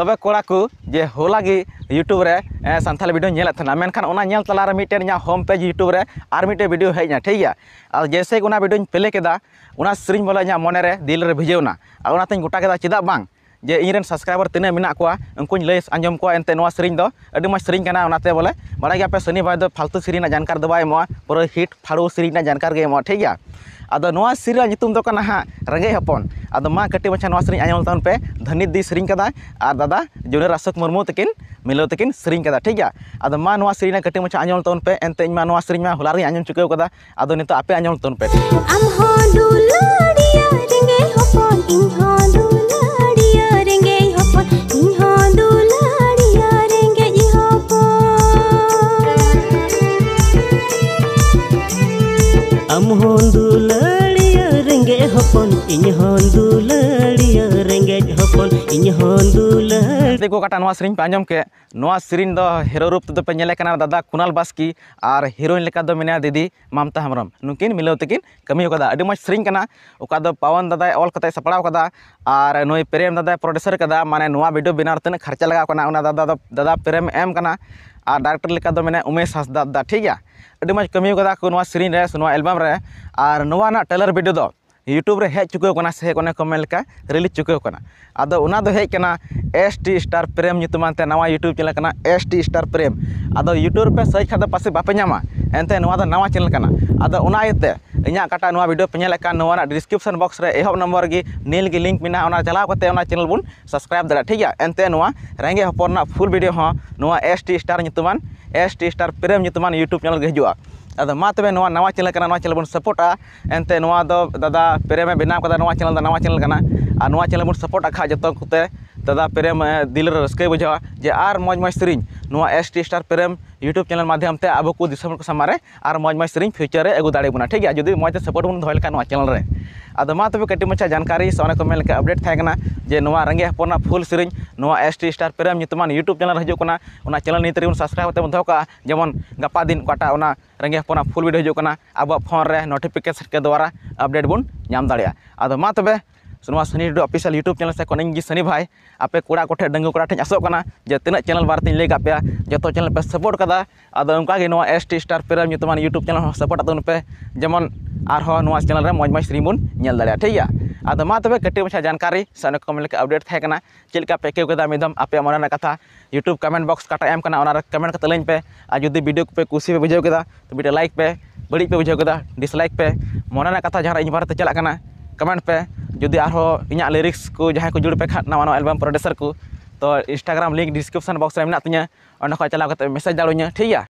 तब कोड़ा को जे होला यूट्यूब रे सानथाली वीडियो नेला थना नेल तला रे मिटे होम पेज यूट्यूब रे आर मिटे वीडियो ठीक है और जैसे ओना वीडियो प्ले के ओना सिरिंज बोला न्या मने दिल रे भिजेवना और गोटा केदा चदा बांग जे इन सब्सक्राइबर तीना मेना को उनको लैस आजम को एनते सेनाते बोले बड़ा गया पे सनी भाई फालतू सेना जानकार पूरा हिट फाड़ू सेना जानकार ठीक है अब सेना हाँ रेगे हपन अब कटी मचा ना सेना पे धनित दी सेना और दादा जुनर अशोक मुर्मू तक मिलो तक सेना ठीक है अब मा सेना कटी मचा आजम पे एनते सेना हलारे आजम चुका अब नित आपे आजम पे ᱟᱢ ᱦᱚᱸ ᱫᱩᱞᱟᱹᱲᱤᱭᱟᱹ ᱨᱮᱸᱜᱮᱡ ᱦᱚᱯᱚᱱ ᱤᱧ ᱦᱚᱸ ᱫᱩᱞᱟᱹᱲᱤᱭᱟᱹ ᱤᱧᱦᱚᱸ ᱫᱩᱞᱟᱹᱲ ᱫᱮᱠᱚ ᱠᱟᱴᱟ ᱱᱚᱣᱟ ᱥᱮᱨᱮᱧ ᱯᱮ ᱟᱸᱡᱚᱢ ᱠᱮᱫ ᱱᱚᱣᱟ ᱥᱮᱨᱮᱧ ᱫᱚ ᱦᱤᱨᱳ ᱨᱩᱯ ᱛᱮᱫᱚ ᱯᱮ ᱧᱮᱞᱮ ᱠᱟᱱᱟ ᱫᱟᱫᱟ ᱠᱩᱱᱟᱞ ᱵᱟᱥᱠᱤ ᱟᱨ ᱦᱤᱨᱳᱭᱤᱱ ᱞᱮᱠᱟ ᱫᱚ ᱢᱮᱱᱟᱭᱟ ᱫᱤᱫᱤ ᱢᱟᱢᱛᱟ ᱦᱮᱢᱵᱨᱚᱢ ᱱᱩᱠᱤᱱ ᱢᱤᱞᱟᱹᱣ ᱛᱮᱠᱤᱱ ᱠᱟᱹᱢᱤ ᱟᱠᱟᱫᱟ ᱟᱹᱰᱤ ᱢᱚᱡᱽ ᱥᱮᱨᱮᱧ ᱠᱟᱱᱟ ᱚᱠᱟ ᱫᱚ ᱯᱟᱣᱚᱱ ᱫᱟᱫᱟᱭ ᱚᱞ ᱠᱟᱛᱮᱭ ᱥᱟᱯᱲᱟᱣ ᱟᱠᱟᱫᱟ ᱟᱨ ᱱᱩᱭ ᱯᱨᱮᱢ ᱫᱟᱫᱟᱭ ᱯᱨᱚᱰᱤᱭᱩᱥᱟᱨ ᱠᱟᱫᱟ ᱢᱟᱱᱮ ᱱᱚᱣᱟ ᱵᱷᱤᱰᱤᱭᱳ ᱵᱮᱱᱟᱣ ᱛᱤᱱᱟᱹᱜ ᱠᱷᱚᱨᱪᱟ ᱞᱟᱜᱟᱣ ᱠᱟᱱᱟ ᱚᱱᱟ ᱫᱟᱫᱟ ᱫᱚ ᱫᱟᱫᱟ ᱯᱨᱮᱢ ᱮᱢ ᱠᱟᱱᱟ ᱟᱨ ᱰᱟᱭᱨᱮᱠᱴᱚᱨ ᱞᱮᱠᱟ ᱫᱚ ᱢᱮᱱᱟᱭᱟ ᱩᱢᱮᱥ ᱦᱟᱸᱥᱫᱟ ᱫᱟ ᱴᱷᱤᱠ ᱜᱮᱭᱟ ᱟᱹᱰᱤ ᱢᱚᱡᱽ ᱠᱟᱹᱢᱤ ᱟᱠᱟᱫᱟ ᱠᱚ ᱱᱚᱣᱟ ᱥᱮᱨᱮᱧ ᱨᱮ ᱥᱮ ᱱᱚᱣᱟ ᱮᱞᱵᱟᱢ ᱨᱮ ᱟᱨ ᱱᱚᱣᱟ ᱨᱮᱱᱟᱜ ᱴᱮᱞᱟᱨ ᱵᱷᱤᱰᱤᱭᱳ ᱫᱚ यूट्यूब हेज चुके से अने को रिलीज चुके अब हेकना एस टी स्टार प्रेम नवा यूट्यूब चैनल का एस टी स्टार प्रेम अब यूट्यूब पे सर्च खाद पास बापे नामा एनते नवा नवा चैनल कना अदो ना इना काटा वीडियो पे नेल डिस्क्रिप्शन बॉक्स में एहब नम्बर की नील की लिंक में चलावते चैनल बुन सब्सक्राइब दरा ठीक है एनते नवा रेंगे हपन full video S T star S T star प्रेम यूट्यूब चैनल गे हजुआ तबे नवा चैनल चैनल बन सपोर्टा एनते दादा पेरे में बनाव का नवा चैनल नवा चैनल का चैनल बन सपोर्टा खा जो दादा पेरे में दिल रे बुझा जे और मज मज से एस टी स्टार पेरे यूट्यूब चैनल माध्यम से अब को सामने और मज मज से फ्यूचर अगू दाड़ेबा ठीक है जो मजते सपोर्ट बन दौले चैनल अब तबे कटी मचा जानकारी सोने को मेल के अपडेट थे जे रेगे हेपोना फुल सीरी एस टी स्टार प्रेम यूट्यूब चैनल हजार चैनल नीति सब्सक्राइब तेम दौ का जमन गपा दिन कटा रेगे हेपोना फुल भिडियो हजार अब फोन नोटिफिकेशन के द्वारा अपडेट बन दबा तब सनी अफिसियल यूट्यूब चैनल से सनी भाई आपे कड़ा को डंगू कड़ा ठीक आसोक जे तना चैनल बारे लैग पे जो तो चैनल पे सपोर्ट का अब उनका एस टी स्टार प्रेम यूट्यूब चैनल सपोर्ट आते पे जमन और चैनल मज़ मज़ सीरी बन दाया ठीक है अब मा तब कटे मछा जानकारी से कम अपडेट थे चलका पे एकेवदा मिदम आपे मन कथा यूट्यूब कमेंट बॉक्स काटा एम कमेंट का लें पे और जुदी वीडियो पे कुशी पे बुझे तो वीडियो लाइक पे बड़ी पे बुझे डिसलाइक पे मन कथा जहाँ इन बारे चलना कमेंट पे जुदी और इन लिरिक्स को जहाँ को जुड़ पे खा नवा नवा प्रोड्यूसर को तो इंस्टाग्राम लिंक डिस्क्रिप्शन बॉक्स में तीन चलाव मेसेज दाड़ा ठीक है